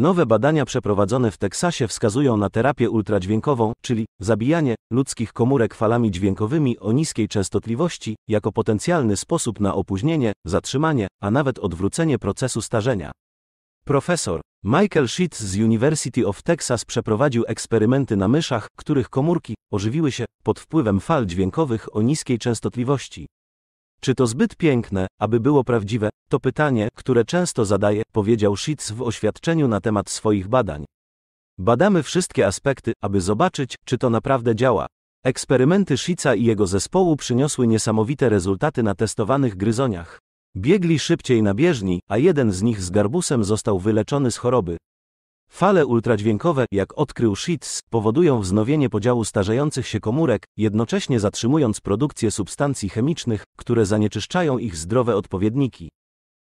Nowe badania przeprowadzone w Teksasie wskazują na terapię ultradźwiękową, czyli zabijanie ludzkich komórek falami dźwiękowymi o niskiej częstotliwości, jako potencjalny sposób na opóźnienie, zatrzymanie, a nawet odwrócenie procesu starzenia. Profesor Michael Sheets z University of Texas przeprowadził eksperymenty na myszach, których komórki ożywiły się pod wpływem fal dźwiękowych o niskiej częstotliwości. Czy to zbyt piękne, aby było prawdziwe? To pytanie, które często zadaje, powiedział Sheets w oświadczeniu na temat swoich badań. Badamy wszystkie aspekty, aby zobaczyć, czy to naprawdę działa. Eksperymenty Sheetsa i jego zespołu przyniosły niesamowite rezultaty na testowanych gryzoniach. Biegli szybciej na bieżni, a jeden z nich z garbusem został wyleczony z choroby. Fale ultradźwiękowe, jak odkrył Sheets, powodują wznowienie podziału starzejących się komórek, jednocześnie zatrzymując produkcję substancji chemicznych, które zanieczyszczają ich zdrowe odpowiedniki.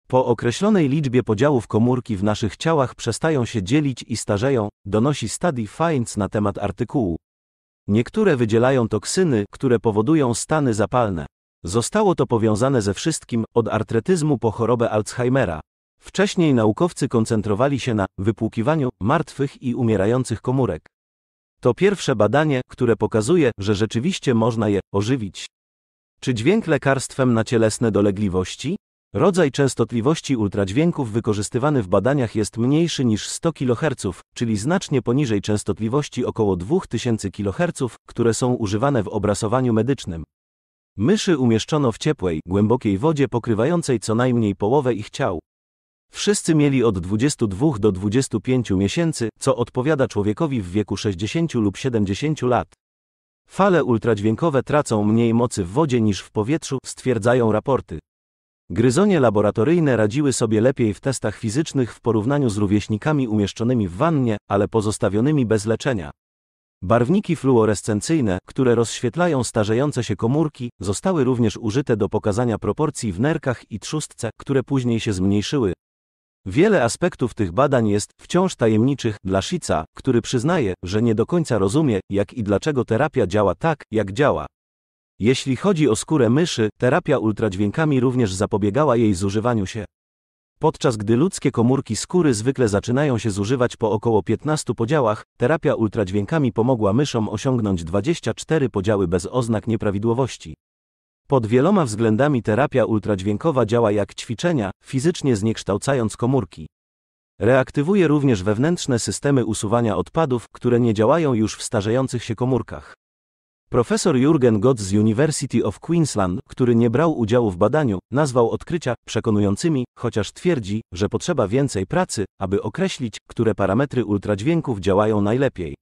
Po określonej liczbie podziałów komórki w naszych ciałach przestają się dzielić i starzeją, donosi Study Finds na temat artykułu. Niektóre wydzielają toksyny, które powodują stany zapalne. Zostało to powiązane ze wszystkim, od artretyzmu po chorobę Alzheimera. Wcześniej naukowcy koncentrowali się na wypłukiwaniu martwych i umierających komórek. To pierwsze badanie, które pokazuje, że rzeczywiście można je ożywić. Czy dźwięk lekarstwem na cielesne dolegliwości? Rodzaj częstotliwości ultradźwięków wykorzystywany w badaniach jest mniejszy niż 100 kHz, czyli znacznie poniżej częstotliwości około 2000 kHz, które są używane w obrasowaniu medycznym. Myszy umieszczono w ciepłej, głębokiej wodzie pokrywającej co najmniej połowę ich ciał. Wszyscy mieli od 22 do 25 miesięcy, co odpowiada człowiekowi w wieku 60 lub 70 lat. Fale ultradźwiękowe tracą mniej mocy w wodzie niż w powietrzu, stwierdzają raporty. Gryzonie laboratoryjne radziły sobie lepiej w testach fizycznych w porównaniu z rówieśnikami umieszczonymi w wannie, ale pozostawionymi bez leczenia. Barwniki fluorescencyjne, które rozświetlają starzejące się komórki, zostały również użyte do pokazania proporcji w nerkach i trzustce, które później się zmniejszyły. Wiele aspektów tych badań jest wciąż tajemniczych dla Szica, który przyznaje, że nie do końca rozumie, jak i dlaczego terapia działa tak, jak działa. Jeśli chodzi o skórę myszy, terapia ultradźwiękami również zapobiegała jej zużywaniu się. Podczas gdy ludzkie komórki skóry zwykle zaczynają się zużywać po około 15 podziałach, terapia ultradźwiękami pomogła myszom osiągnąć 24 podziały bez oznak nieprawidłowości. Pod wieloma względami terapia ultradźwiękowa działa jak ćwiczenia, fizycznie zniekształcając komórki. Reaktywuje również wewnętrzne systemy usuwania odpadów, które nie działają już w starzejących się komórkach. Profesor Jürgen Gott z University of Queensland, który nie brał udziału w badaniu, nazwał odkrycia przekonującymi, chociaż twierdzi, że potrzeba więcej pracy, aby określić, które parametry ultradźwięków działają najlepiej.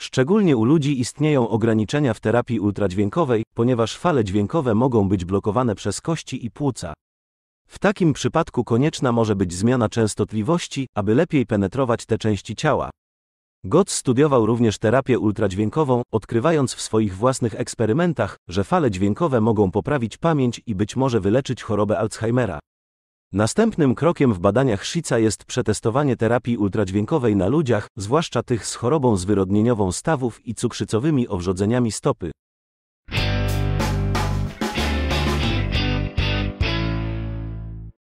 Szczególnie u ludzi istnieją ograniczenia w terapii ultradźwiękowej, ponieważ fale dźwiękowe mogą być blokowane przez kości i płuca. W takim przypadku konieczna może być zmiana częstotliwości, aby lepiej penetrować te części ciała. Gott studiował również terapię ultradźwiękową, odkrywając w swoich własnych eksperymentach, że fale dźwiękowe mogą poprawić pamięć i być może wyleczyć chorobę Alzheimera. Następnym krokiem w badaniach Shica jest przetestowanie terapii ultradźwiękowej na ludziach, zwłaszcza tych z chorobą zwyrodnieniową stawów i cukrzycowymi owrzodzeniami stopy.